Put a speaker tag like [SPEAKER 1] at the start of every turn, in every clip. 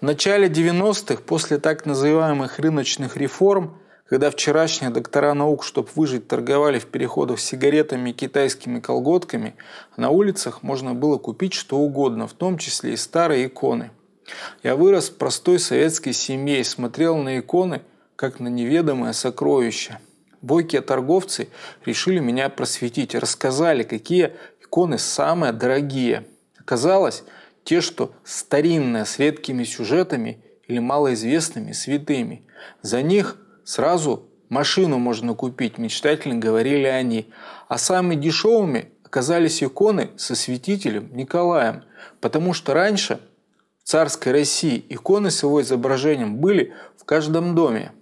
[SPEAKER 1] В начале 90-х, после так называемых рыночных реформ, когда вчерашние доктора наук, чтобы выжить, торговали в переходах с сигаретами и китайскими колготками, на улицах можно было купить что угодно, в том числе и старые иконы. Я вырос в простой советской семье и смотрел на иконы, как на неведомое сокровище. Бойкие торговцы решили меня просветить, рассказали, какие иконы самые дорогие. Оказалось, те, что старинные с редкими сюжетами или малоизвестными святыми. За них сразу машину можно купить, мечтательно говорили они. А самыми дешевыми оказались иконы со святителем Николаем, потому что раньше в царской России иконы с его изображением были в каждом доме.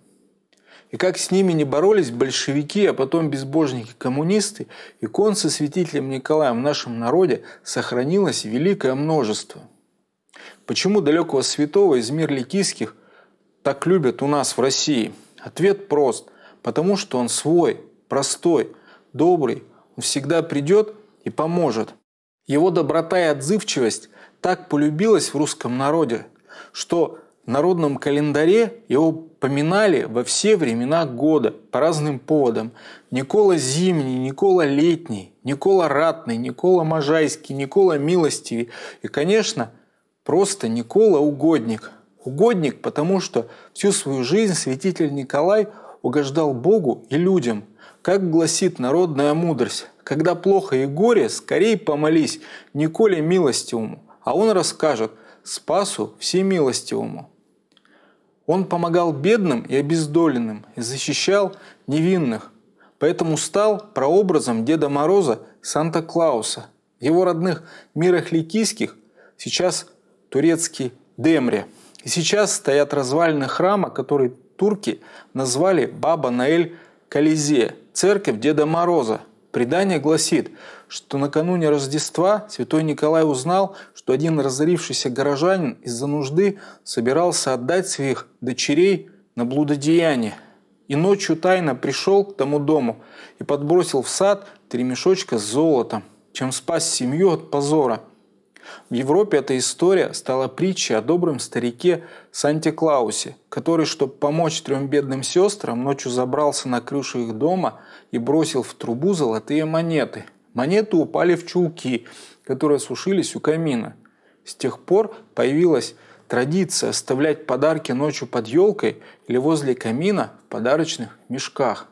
[SPEAKER 1] И как с ними не боролись большевики, а потом безбожники-коммунисты, икон со святителем Николаем в нашем народе сохранилось великое множество. Почему далекого святого из мир ликийских так любят у нас в России? Ответ прост. Потому что он свой, простой, добрый. Он всегда придет и поможет. Его доброта и отзывчивость так полюбилась в русском народе, что народном календаре его поминали во все времена года по разным поводам. Никола Зимний, Никола Летний, Никола Ратный, Никола Можайский, Никола Милостивый и, конечно, просто Никола Угодник. Угодник, потому что всю свою жизнь святитель Николай угождал Богу и людям. Как гласит народная мудрость, когда плохо и горе, скорей помолись Николе Милостивому, а он расскажет, спасу всемилостивому. Он помогал бедным и обездоленным и защищал невинных, поэтому стал прообразом Деда Мороза Санта-Клауса. Его родных мирохликийских сейчас турецкий Демре. И сейчас стоят развалины храма, который турки назвали Баба Наэль Колизея, церковь Деда Мороза – Предание гласит, что накануне Рождества святой Николай узнал, что один разорившийся горожанин из-за нужды собирался отдать своих дочерей на блудодеяние. И ночью тайно пришел к тому дому и подбросил в сад три мешочка с золотом, чем спас семью от позора – в Европе эта история стала притчей о добром старике Санте Клаусе, который, чтобы помочь трем бедным сестрам, ночью забрался на крышу их дома и бросил в трубу золотые монеты. Монеты упали в чулки, которые сушились у камина. С тех пор появилась традиция оставлять подарки ночью под елкой или возле камина в подарочных мешках.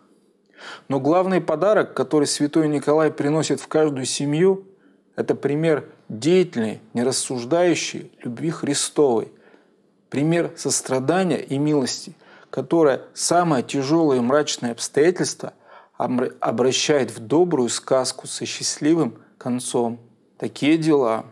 [SPEAKER 1] Но главный подарок, который святой Николай приносит в каждую семью это пример деятельной, нерассуждающей любви Христовой. Пример сострадания и милости, которая самое тяжелое и мрачное обстоятельство обращает в добрую сказку со счастливым концом. Такие дела.